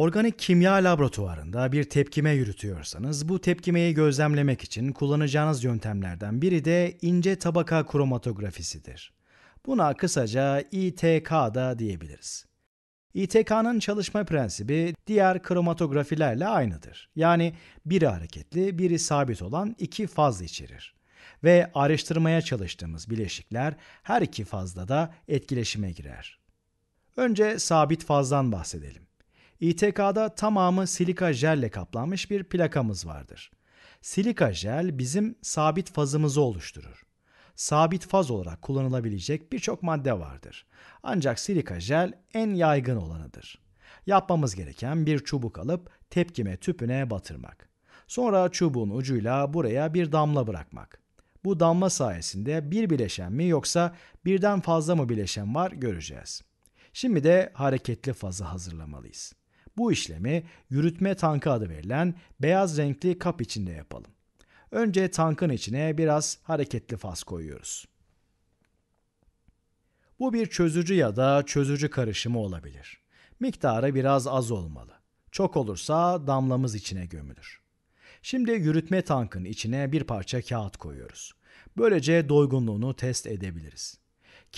Organik kimya laboratuvarında bir tepkime yürütüyorsanız bu tepkimeyi gözlemlemek için kullanacağınız yöntemlerden biri de ince tabaka kromatografisidir. Buna kısaca ITK da diyebiliriz. ITK'nın çalışma prensibi diğer kromatografilerle aynıdır. Yani biri hareketli, biri sabit olan iki faz içerir. Ve araştırmaya çalıştığımız bileşikler her iki fazda da etkileşime girer. Önce sabit fazdan bahsedelim. İTK'da tamamı silika jelle kaplanmış bir plakamız vardır. Silika jel bizim sabit fazımızı oluşturur. Sabit faz olarak kullanılabilecek birçok madde vardır. Ancak silika jel en yaygın olanıdır. Yapmamız gereken bir çubuk alıp tepkime tüpüne batırmak. Sonra çubuğun ucuyla buraya bir damla bırakmak. Bu damla sayesinde bir bileşen mi yoksa birden fazla mı bileşen var göreceğiz. Şimdi de hareketli fazı hazırlamalıyız. Bu işlemi yürütme tankı adı verilen beyaz renkli kap içinde yapalım. Önce tankın içine biraz hareketli faz koyuyoruz. Bu bir çözücü ya da çözücü karışımı olabilir. Miktarı biraz az olmalı. Çok olursa damlamız içine gömülür. Şimdi yürütme tankın içine bir parça kağıt koyuyoruz. Böylece doygunluğunu test edebiliriz.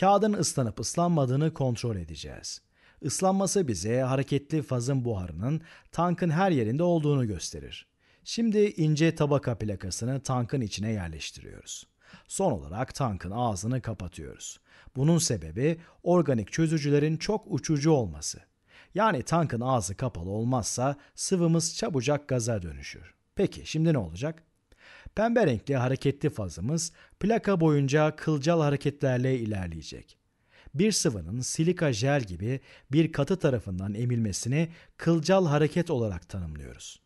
Kağıdın ıslanıp ıslanmadığını kontrol edeceğiz. Islanması bize hareketli fazın buharının tankın her yerinde olduğunu gösterir. Şimdi ince tabaka plakasını tankın içine yerleştiriyoruz. Son olarak tankın ağzını kapatıyoruz. Bunun sebebi organik çözücülerin çok uçucu olması. Yani tankın ağzı kapalı olmazsa sıvımız çabucak gaza dönüşür. Peki şimdi ne olacak? Pembe renkli hareketli fazımız plaka boyunca kılcal hareketlerle ilerleyecek bir sıvının silika jel gibi bir katı tarafından emilmesini kılcal hareket olarak tanımlıyoruz.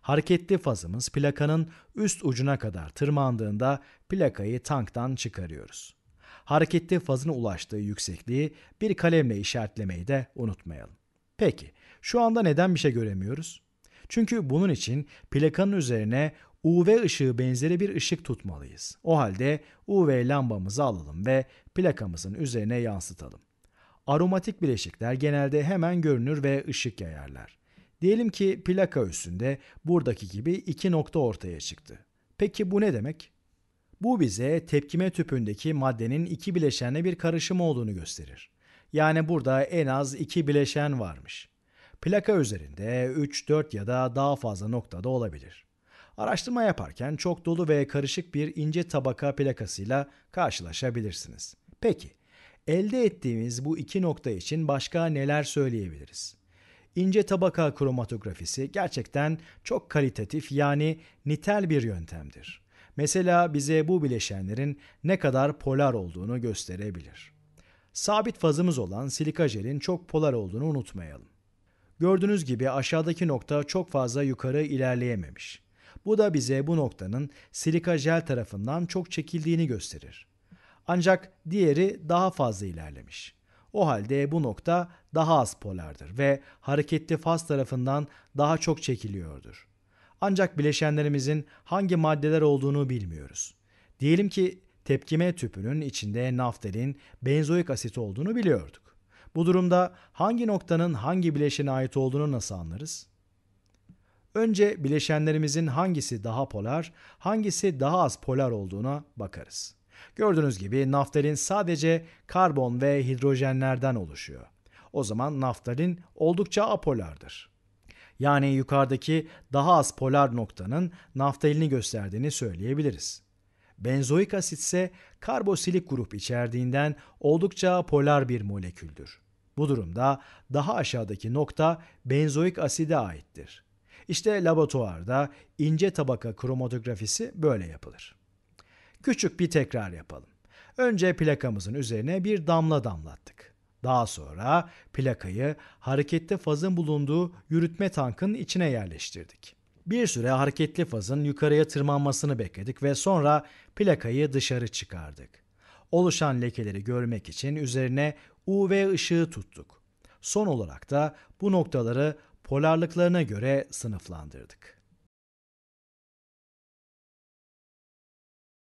Hareketli fazımız plakanın üst ucuna kadar tırmandığında plakayı tanktan çıkarıyoruz. Hareketli fazın ulaştığı yüksekliği bir kalemle işaretlemeyi de unutmayalım. Peki, şu anda neden bir şey göremiyoruz? Çünkü bunun için plakanın üzerine UV ışığı benzeri bir ışık tutmalıyız. O halde UV lambamızı alalım ve plakamızın üzerine yansıtalım. Aromatik bileşikler genelde hemen görünür ve ışık yayarlar. Diyelim ki plaka üstünde buradaki gibi iki nokta ortaya çıktı. Peki bu ne demek? Bu bize tepkime tüpündeki maddenin iki bileşenle bir karışım olduğunu gösterir. Yani burada en az iki bileşen varmış. Plaka üzerinde 3, 4 ya da daha fazla noktada olabilir. Araştırma yaparken çok dolu ve karışık bir ince tabaka plakasıyla karşılaşabilirsiniz. Peki, elde ettiğimiz bu iki nokta için başka neler söyleyebiliriz? İnce tabaka kromatografisi gerçekten çok kalitatif yani nitel bir yöntemdir. Mesela bize bu bileşenlerin ne kadar polar olduğunu gösterebilir. Sabit fazımız olan silika jelin çok polar olduğunu unutmayalım. Gördüğünüz gibi aşağıdaki nokta çok fazla yukarı ilerleyememiş. Bu da bize bu noktanın silika jel tarafından çok çekildiğini gösterir. Ancak diğeri daha fazla ilerlemiş. O halde bu nokta daha az polardır ve hareketli faz tarafından daha çok çekiliyordur. Ancak bileşenlerimizin hangi maddeler olduğunu bilmiyoruz. Diyelim ki tepkime tüpünün içinde naftalin, benzoik asit olduğunu biliyorduk. Bu durumda hangi noktanın hangi bileşene ait olduğunu nasıl anlarız? Önce bileşenlerimizin hangisi daha polar, hangisi daha az polar olduğuna bakarız. Gördüğünüz gibi naftalin sadece karbon ve hidrojenlerden oluşuyor. O zaman naftalin oldukça apolardır. Yani yukarıdaki daha az polar noktanın naftalini gösterdiğini söyleyebiliriz. Benzoik asit ise karbosilik grup içerdiğinden oldukça polar bir moleküldür. Bu durumda daha aşağıdaki nokta benzoik aside aittir. İşte laboratuvarda ince tabaka kromatografisi böyle yapılır. Küçük bir tekrar yapalım. Önce plakamızın üzerine bir damla damlattık. Daha sonra plakayı harekette fazın bulunduğu yürütme tankın içine yerleştirdik. Bir süre hareketli fazın yukarıya tırmanmasını bekledik ve sonra plakayı dışarı çıkardık. Oluşan lekeleri görmek için üzerine UV ışığı tuttuk. Son olarak da bu noktaları polarlıklarına göre sınıflandırdık.